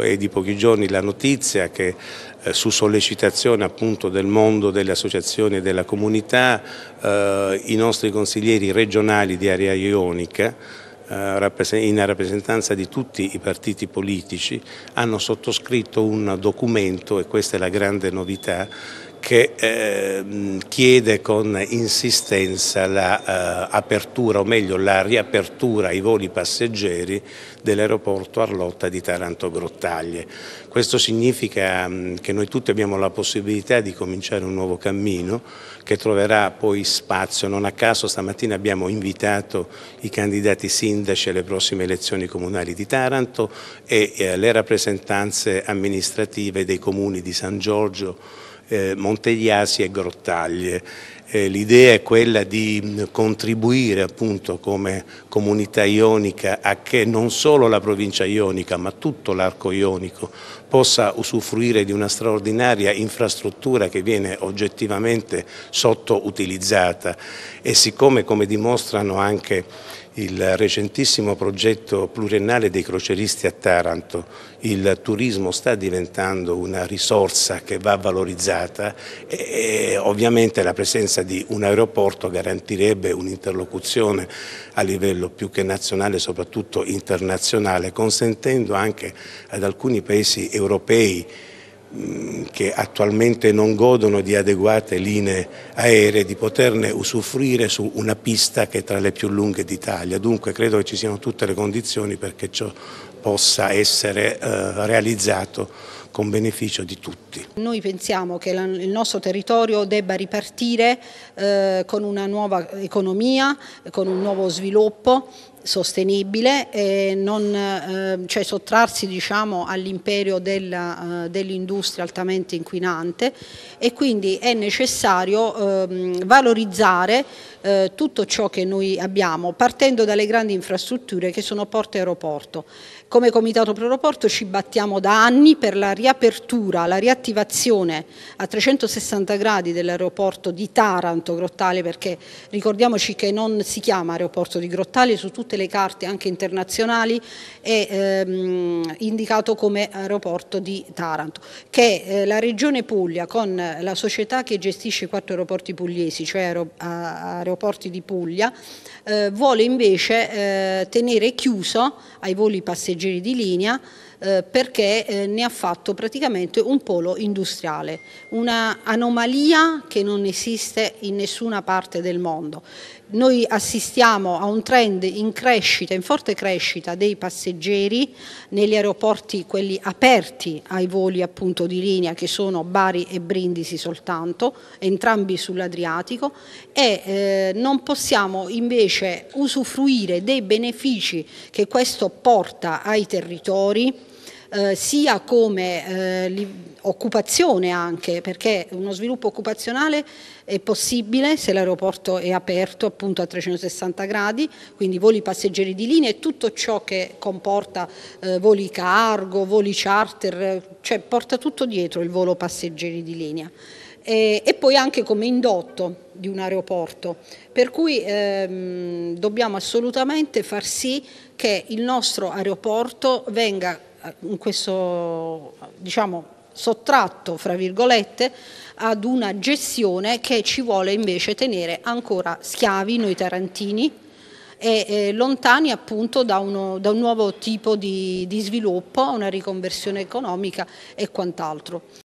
È di pochi giorni la notizia che eh, su sollecitazione appunto del mondo delle associazioni e della comunità eh, i nostri consiglieri regionali di area ionica eh, in rappresentanza di tutti i partiti politici hanno sottoscritto un documento e questa è la grande novità che eh, chiede con insistenza l'apertura la, eh, o meglio la riapertura ai voli passeggeri dell'aeroporto Arlotta di Taranto Grottaglie. Questo significa mh, mm, che noi tutti abbiamo la possibilità di cominciare un nuovo cammino che troverà poi spazio. Non a caso stamattina abbiamo invitato i candidati sindaci alle prossime elezioni comunali di Taranto e eh, le rappresentanze amministrative dei comuni di San Giorgio eh, Montegliasi e Grottaglie. Eh, L'idea è quella di mm, contribuire appunto come comunità ionica a che non solo la provincia ionica ma tutto l'arco ionico possa usufruire di una straordinaria infrastruttura che viene oggettivamente sottoutilizzata e siccome come dimostrano anche il recentissimo progetto pluriennale dei croceristi a Taranto, il turismo sta diventando una risorsa che va valorizzata e, ovviamente la presenza presenza di un aeroporto garantirebbe un'interlocuzione a livello più che nazionale, soprattutto internazionale, consentendo anche ad alcuni paesi europei che attualmente non godono di adeguate linee aeree di poterne usufruire su una pista che è tra le più lunghe d'Italia. Dunque credo che ci siano tutte le condizioni perché ciò possa essere eh, realizzato con beneficio di tutti. Noi pensiamo che il nostro territorio debba ripartire eh, con una nuova economia, con un nuovo sviluppo sostenibile e non, eh, cioè sottrarsi diciamo, all'imperio eh, dell'industria altamente inquinante e quindi è necessario eh, valorizzare eh, tutto ciò che noi abbiamo partendo dalle grandi infrastrutture che sono porto e aeroporto. Come Comitato Pro Aeroporto ci battiamo da anni per la riapertura, la riattivazione a 360 gradi dell'aeroporto di Taranto Grottale perché ricordiamoci che non si chiama aeroporto di Grottale su tutto tutte le carte anche internazionali è ehm, indicato come aeroporto di Taranto, che eh, la Regione Puglia con la società che gestisce i quattro aeroporti pugliesi, cioè aer aeroporti di Puglia, eh, vuole invece eh, tenere chiuso ai voli passeggeri di linea eh, perché eh, ne ha fatto praticamente un polo industriale, una anomalia che non esiste in nessuna parte del mondo. Noi assistiamo a un trend in crescita, in forte crescita dei passeggeri negli aeroporti, quelli aperti ai voli appunto di linea che sono Bari e Brindisi soltanto, entrambi sull'Adriatico e eh, non possiamo invece usufruire dei benefici che questo porta ai territori eh, sia come eh, occupazione anche, perché uno sviluppo occupazionale è possibile se l'aeroporto è aperto appunto a 360 gradi, quindi voli passeggeri di linea e tutto ciò che comporta eh, voli cargo, voli charter, cioè porta tutto dietro il volo passeggeri di linea. E, e poi anche come indotto di un aeroporto, per cui ehm, dobbiamo assolutamente far sì che il nostro aeroporto venga eh, in questo diciamo sottratto, fra virgolette, ad una gestione che ci vuole invece tenere ancora schiavi noi tarantini e eh, lontani appunto da, uno, da, un nuovo tipo di, di sviluppo, una riconversione economica e quant'altro.